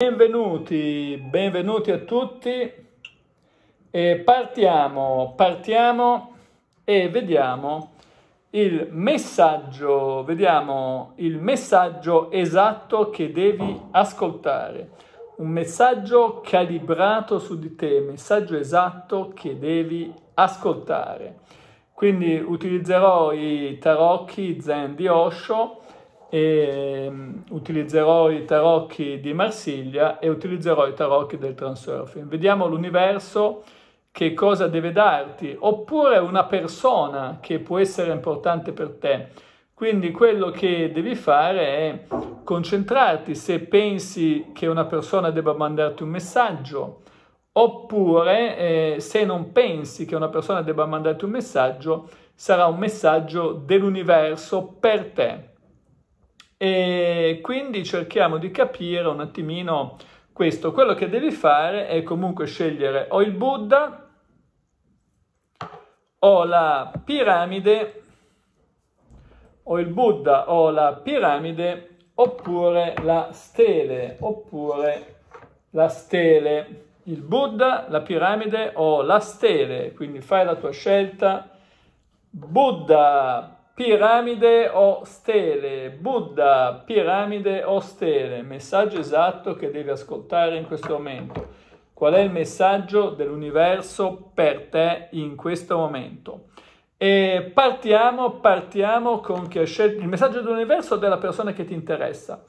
Benvenuti, benvenuti a tutti e partiamo, partiamo e vediamo il messaggio, vediamo il messaggio esatto che devi ascoltare, un messaggio calibrato su di te, messaggio esatto che devi ascoltare. Quindi utilizzerò i tarocchi Zen di Osho e mm, utilizzerò i tarocchi di Marsiglia e utilizzerò i tarocchi del Transurfing. Vediamo l'universo che cosa deve darti, oppure una persona che può essere importante per te. Quindi quello che devi fare è concentrarti se pensi che una persona debba mandarti un messaggio, oppure eh, se non pensi che una persona debba mandarti un messaggio, sarà un messaggio dell'universo per te. E quindi cerchiamo di capire un attimino questo. Quello che devi fare è comunque scegliere o il Buddha o la piramide o il Buddha o la piramide oppure la stele oppure la stele il Buddha, la piramide o la stele quindi fai la tua scelta Buddha Piramide o stele? Buddha, piramide o stele? Messaggio esatto che devi ascoltare in questo momento. Qual è il messaggio dell'universo per te in questo momento? E partiamo, partiamo con chi ha scelto il messaggio dell'universo della persona che ti interessa.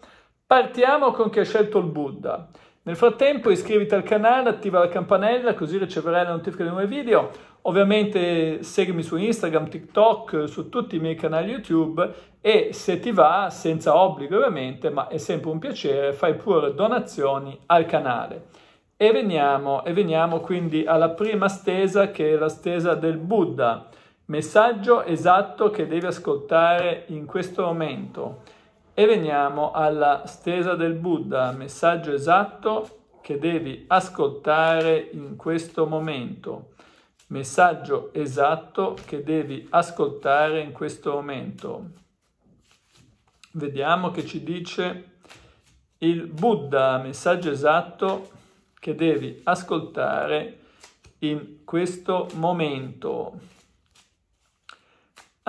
Partiamo con chi ha scelto il Buddha. Nel frattempo iscriviti al canale, attiva la campanella così riceverai le notifiche dei nuovi video. Ovviamente seguimi su Instagram, TikTok, su tutti i miei canali YouTube e se ti va, senza obbligo ovviamente, ma è sempre un piacere, fai pure donazioni al canale. E veniamo, e veniamo quindi alla prima stesa che è la stesa del Buddha. Messaggio esatto che devi ascoltare in questo momento. E veniamo alla stesa del Buddha, messaggio esatto che devi ascoltare in questo momento. Messaggio esatto che devi ascoltare in questo momento. Vediamo che ci dice il Buddha, messaggio esatto che devi ascoltare in questo momento.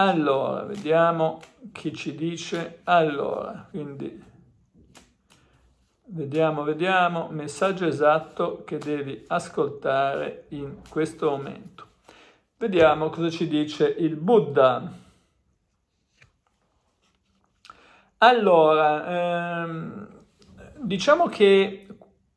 Allora, vediamo chi ci dice. Allora, quindi vediamo, vediamo, messaggio esatto che devi ascoltare in questo momento. Vediamo cosa ci dice il Buddha. Allora, ehm, diciamo che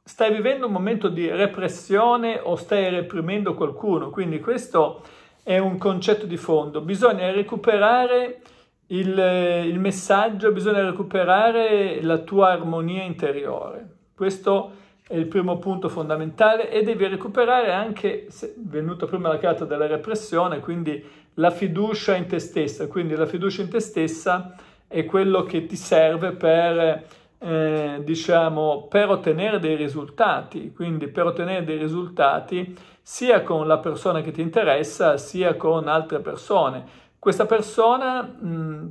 stai vivendo un momento di repressione o stai reprimendo qualcuno, quindi questo è un concetto di fondo, bisogna recuperare il, eh, il messaggio, bisogna recuperare la tua armonia interiore. Questo è il primo punto fondamentale e devi recuperare anche, se, venuta prima la carta della repressione, quindi la fiducia in te stessa. Quindi la fiducia in te stessa è quello che ti serve per, eh, diciamo, per ottenere dei risultati. Quindi per ottenere dei risultati sia con la persona che ti interessa, sia con altre persone. Questa persona, mm,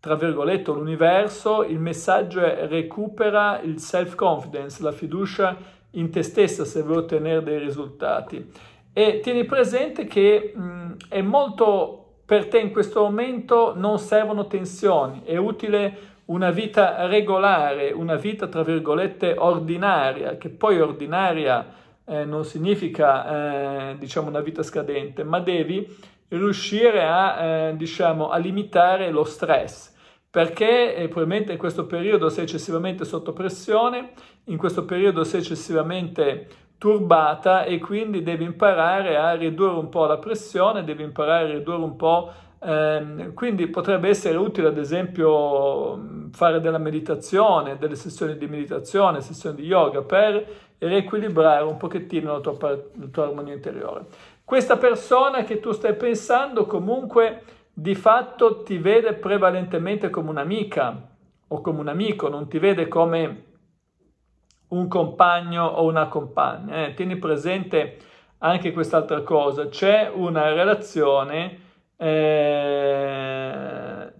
tra virgolette, l'universo, il messaggio è recupera il self-confidence, la fiducia in te stessa se vuoi ottenere dei risultati. E tieni presente che mh, mm, è molto per te in questo momento non servono tensioni, è utile una vita regolare, una vita tra virgolette ordinaria, che poi ordinaria eh, non significa eh, diciamo una vita scadente, ma devi riuscire a, eh, diciamo, a limitare lo stress perché eh, probabilmente in questo periodo sei eccessivamente sotto pressione, in questo periodo sei eccessivamente turbata e quindi devi imparare a ridurre un po' la pressione, devi imparare a ridurre un po' ehm, quindi potrebbe essere utile ad esempio fare della meditazione, delle sessioni di meditazione, sessioni di yoga per riequilibrare un pochettino la tua, la tua armonia interiore. Questa persona che tu stai pensando comunque di fatto ti vede prevalentemente come un'amica o come un amico, non ti vede come un compagno o una compagna. Eh, tieni presente anche quest'altra cosa, c'è una relazione, eh,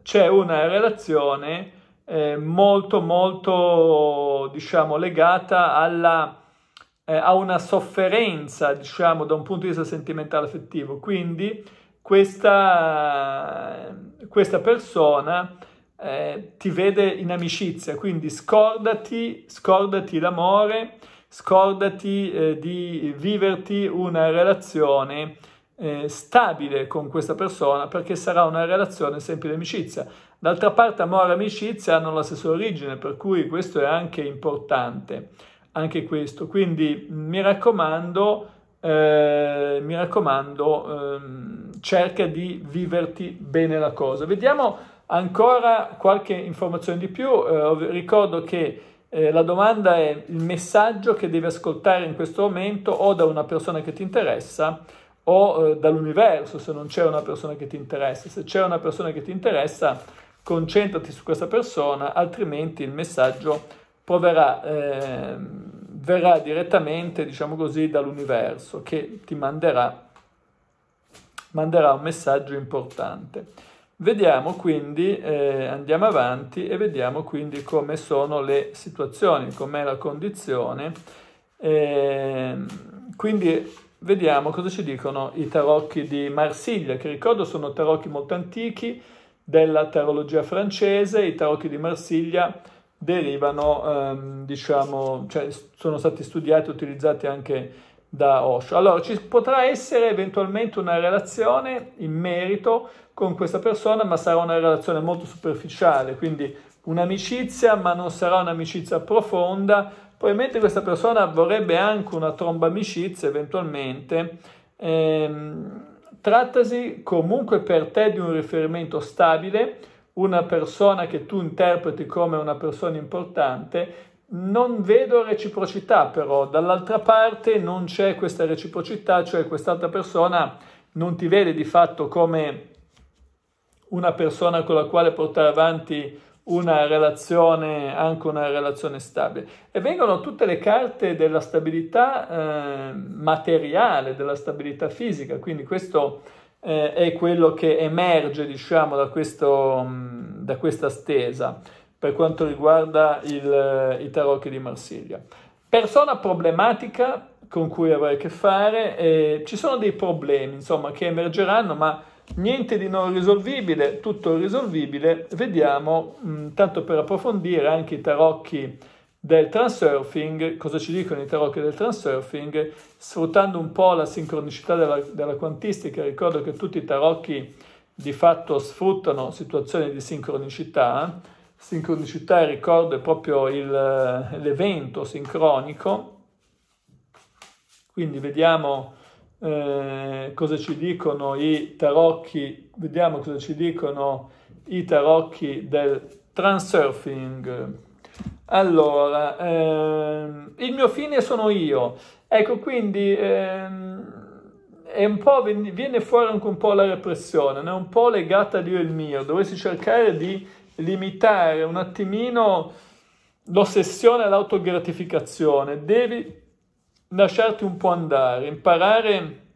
c'è una relazione eh, molto molto diciamo legata alla eh, a una sofferenza, diciamo, da un punto di vista sentimentale affettivo. Quindi questa, questa persona eh, ti vede in amicizia, quindi scordati, scordati l'amore, scordati eh, di viverti una relazione eh, stabile con questa persona perché sarà una relazione sempre di amicizia. D'altra parte amore e amicizia hanno la stessa origine, per cui questo è anche importante anche questo. Quindi mi raccomando, eh, mi raccomando ehm, cerca di viverti bene la cosa. Vediamo ancora qualche informazione di più. Eh, ricordo che eh, la domanda è il messaggio che devi ascoltare in questo momento o da una persona che ti interessa o eh, dall'universo se non c'è una persona che ti interessa. Se c'è una persona che ti interessa, concentrati su questa persona, altrimenti il messaggio poi verrà, eh, verrà direttamente, diciamo così, dall'universo che ti manderà, manderà un messaggio importante. Vediamo quindi, eh, andiamo avanti e vediamo quindi come sono le situazioni, com'è la condizione. Eh, quindi vediamo cosa ci dicono i tarocchi di Marsiglia, che ricordo sono tarocchi molto antichi della tarologia francese, i tarocchi di Marsiglia derivano, ehm, diciamo, cioè sono stati studiati e utilizzati anche da Osho. Allora, ci potrà essere eventualmente una relazione in merito con questa persona, ma sarà una relazione molto superficiale, quindi un'amicizia, ma non sarà un'amicizia profonda. Probabilmente questa persona vorrebbe anche una tromba amicizia, eventualmente. Ehm, trattasi comunque per te di un riferimento stabile, una persona che tu interpreti come una persona importante, non vedo reciprocità però, dall'altra parte non c'è questa reciprocità, cioè quest'altra persona non ti vede di fatto come una persona con la quale portare avanti una relazione, anche una relazione stabile. E vengono tutte le carte della stabilità eh, materiale, della stabilità fisica, quindi questo eh, è quello che emerge diciamo, da, questo, mm, da, questa stesa per quanto riguarda il, eh, i tarocchi di Marsiglia. Persona problematica con cui avrai a che fare, eh, ci sono dei problemi insomma, che emergeranno, ma niente di non risolvibile, tutto risolvibile. Vediamo, mh, mm, tanto per approfondire, anche i tarocchi del transurfing, cosa ci dicono i tarocchi del transurfing, sfruttando un po' la sincronicità della, della quantistica, ricordo che tutti i tarocchi di fatto sfruttano situazioni di sincronicità, sincronicità ricordo è proprio il, l'evento sincronico, quindi vediamo eh, cosa ci dicono i tarocchi, vediamo cosa ci dicono i tarocchi del transurfing. Allora, ehm, il mio fine sono io. Ecco, quindi ehm, è un po', viene fuori anche un po' la repressione, è un po' legata a Dio e il mio. Dovresti cercare di limitare un attimino l'ossessione all'autogratificazione. Devi lasciarti un po' andare, imparare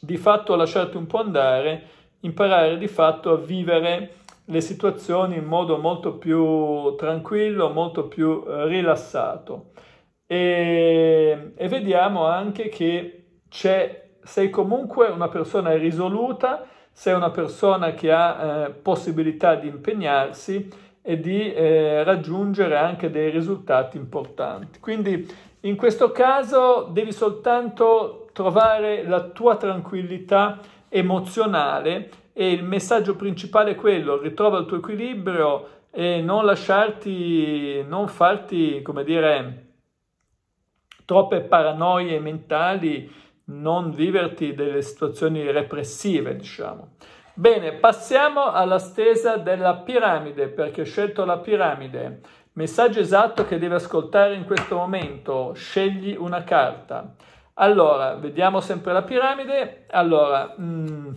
di fatto a lasciarti un po' andare, imparare di fatto a vivere le situazioni in modo molto più tranquillo, molto più eh, rilassato. E, e vediamo anche che sei comunque una persona risoluta, sei una persona che ha eh, possibilità di impegnarsi e di eh, raggiungere anche dei risultati importanti. Quindi in questo caso devi soltanto trovare la tua tranquillità emozionale e il messaggio principale è quello, ritrova il tuo equilibrio e non lasciarti, non farti, come dire, troppe paranoie mentali, non viverti delle situazioni repressive, diciamo. Bene, passiamo alla stesa della piramide, perché ho scelto la piramide. Messaggio esatto che devi ascoltare in questo momento, scegli una carta. Allora, vediamo sempre la piramide. Allora, mh, mm,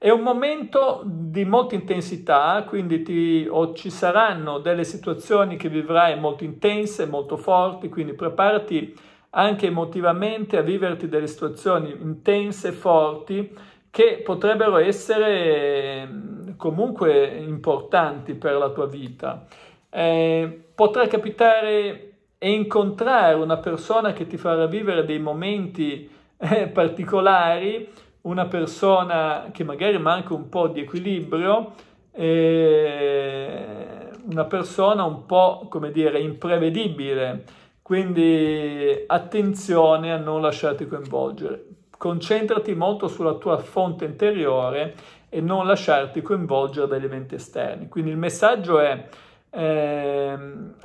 è un momento di molta intensità, quindi ti, ci saranno delle situazioni che vivrai molto intense, molto forti, quindi preparati anche emotivamente a viverti delle situazioni intense, forti, che potrebbero essere mm, comunque importanti per la tua vita. Eh, potrà capitare e incontrare una persona che ti farà vivere dei momenti eh, particolari una persona che magari manca un po' di equilibrio, eh, una persona un po' come dire imprevedibile, quindi attenzione a non lasciarti coinvolgere. Concentrati molto sulla tua fonte interiore e non lasciarti coinvolgere dagli eventi esterni. Quindi il messaggio è eh,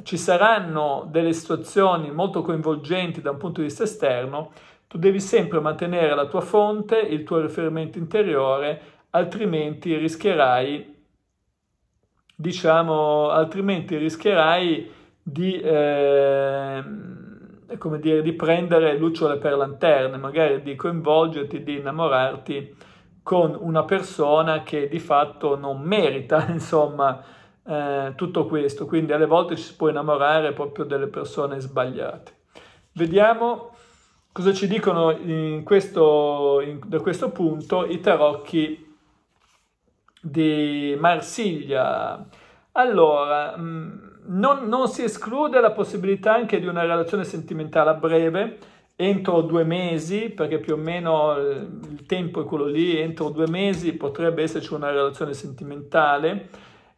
ci saranno delle situazioni molto coinvolgenti da un punto di vista esterno, tu devi sempre mantenere la tua fonte, il tuo riferimento interiore, altrimenti rischierai, diciamo, altrimenti rischierai di, eh, come dire, di prendere lucciole per lanterne, magari di coinvolgerti, di innamorarti con una persona che di fatto non merita, insomma, eh, tutto questo. Quindi alle volte ci si può innamorare proprio delle persone sbagliate. Vediamo Cosa ci dicono in questo, in, da questo punto i tarocchi di Marsiglia? Allora, mm, non, non, si esclude la possibilità anche di una relazione sentimentale a breve, entro due mesi, perché più o meno eh, il tempo è quello lì, entro due mesi potrebbe esserci una relazione sentimentale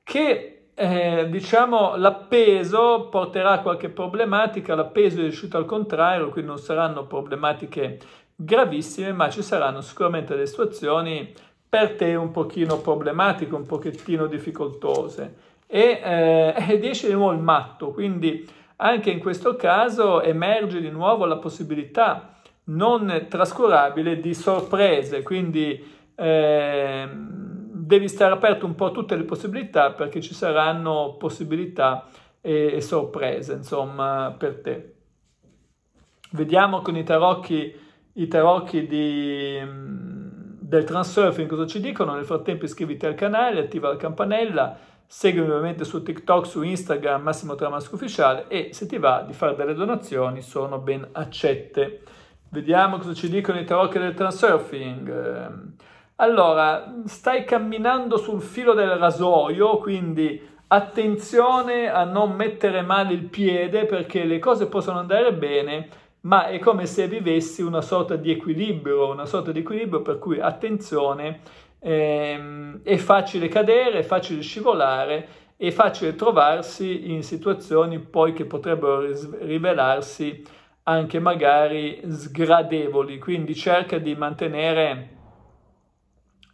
che eh, diciamo l'appeso porterà a qualche problematica, l'appeso è riuscito al contrario, quindi non saranno problematiche gravissime, ma ci saranno sicuramente delle situazioni per te un pochino problematiche, un pochettino difficoltose. E, eh, di nuovo il matto, quindi anche in questo caso emerge di nuovo la possibilità non trascurabile di sorprese, quindi eh, devi stare aperto un po' a tutte le possibilità perché ci saranno possibilità e, e sorprese, insomma, per te. Vediamo con i tarocchi, i tarocchi di, mm, del transurfing cosa ci dicono. Nel frattempo iscriviti al canale, attiva la campanella, seguimi ovviamente su TikTok, su Instagram, Massimo Tramasco Ufficiale e se ti va di fare delle donazioni sono ben accette. Vediamo cosa ci dicono i tarocchi del transurfing. Ehm, allora, stai camminando sul filo del rasoio, quindi attenzione a non mettere male il piede perché le cose possono andare bene, ma è come se vivessi una sorta di equilibrio, una sorta di equilibrio per cui attenzione, ehm, è facile cadere, è facile scivolare, è facile trovarsi in situazioni poi che potrebbero ris- rivelarsi anche magari sgradevoli, quindi cerca di mantenere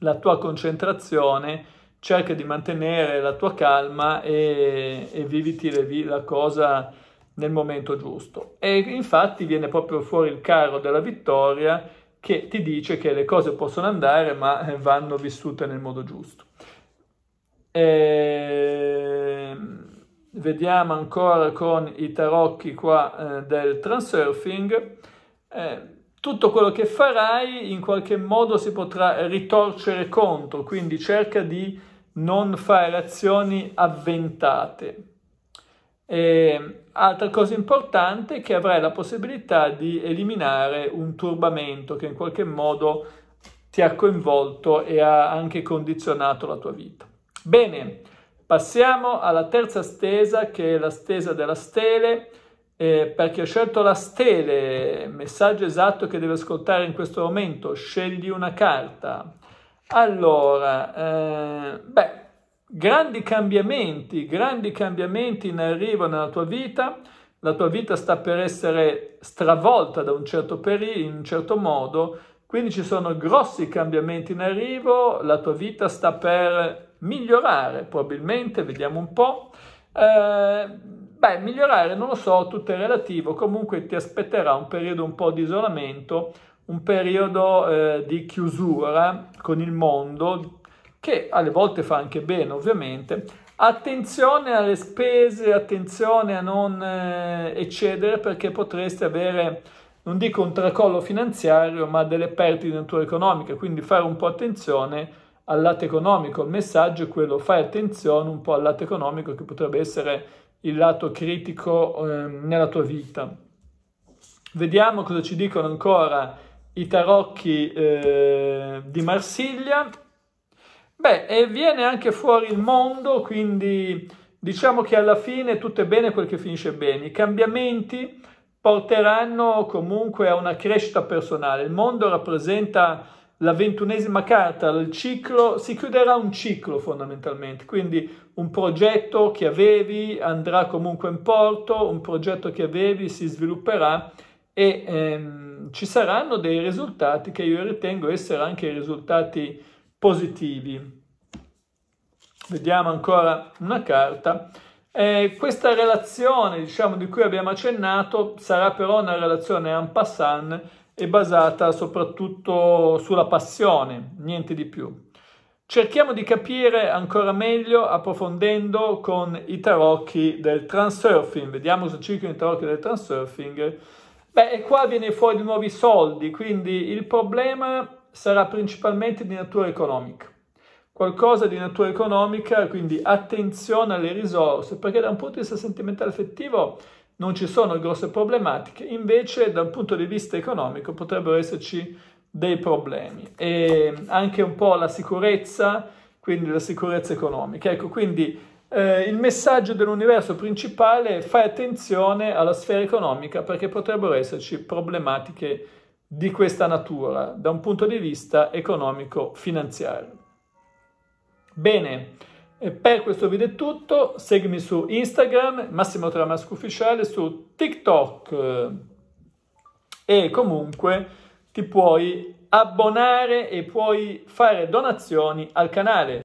la tua concentrazione, cerca di mantenere la tua calma e, e viviti le, la cosa nel momento giusto. E infatti viene proprio fuori il carro della vittoria che ti dice che le cose possono andare ma eh, vanno vissute nel modo giusto. E... Ehm, vediamo ancora con i tarocchi qua eh, del transurfing. Eh, tutto quello che farai in qualche modo si potrà ritorcere contro, quindi cerca di non fare azioni avventate. E altra cosa importante è che avrai la possibilità di eliminare un turbamento che in qualche modo ti ha coinvolto e ha anche condizionato la tua vita. Bene, passiamo alla terza stesa che è la stesa della stele eh, perché ho scelto la stele, messaggio esatto che devi ascoltare in questo momento, scegli una carta. Allora, eh, beh, grandi cambiamenti, grandi cambiamenti in arrivo nella tua vita, la tua vita sta per essere stravolta da un certo periodo, in un certo modo, quindi ci sono grossi cambiamenti in arrivo, la tua vita sta per migliorare, probabilmente, vediamo un po'. Eh, Beh, migliorare non lo so, tutto è relativo, comunque ti aspetterà un periodo un po' di isolamento, un periodo eh, di chiusura con il mondo, che alle volte fa anche bene ovviamente. Attenzione alle spese, attenzione a non eh, eccedere perché potresti avere, non dico un tracollo finanziario, ma delle perdite di natura economica, quindi fare un po' attenzione al lato economico. Il messaggio è quello, fai attenzione un po' al lato economico che potrebbe essere il lato critico eh, nella tua vita. Vediamo cosa ci dicono ancora i tarocchi eh, di Marsiglia. Beh, e viene anche fuori il mondo, quindi diciamo che alla fine tutto è bene quel che finisce bene. I cambiamenti porteranno comunque a una crescita personale. Il mondo rappresenta la ventunesima carta, il ciclo, si chiuderà un ciclo fondamentalmente, quindi un progetto che avevi andrà comunque in porto, un progetto che avevi si svilupperà e ehm, ci saranno dei risultati che io ritengo essere anche risultati positivi. Vediamo ancora una carta. Eh, questa relazione, diciamo, di cui abbiamo accennato sarà però una relazione en passant è basata soprattutto sulla passione, niente di più. Cerchiamo di capire ancora meglio approfondendo con i tarocchi del transurfing. Vediamo se circolano i tarocchi del transurfing. Beh, e qua viene fuori di nuovi soldi, quindi il problema sarà principalmente di natura economica. Qualcosa di natura economica, quindi attenzione alle risorse, perché da un punto di vista sentimentale affettivo non ci sono grosse problematiche, invece dal punto di vista economico potrebbero esserci dei problemi e anche un po' la sicurezza, quindi la sicurezza economica. Ecco, quindi eh, il messaggio dell'universo principale è fai attenzione alla sfera economica perché potrebbero esserci problematiche di questa natura da un punto di vista economico-finanziario. Bene. E per questo video è tutto, seguimi su Instagram, Massimo Tramasco Ufficiale, su TikTok e comunque ti puoi abbonare e puoi fare donazioni al canale.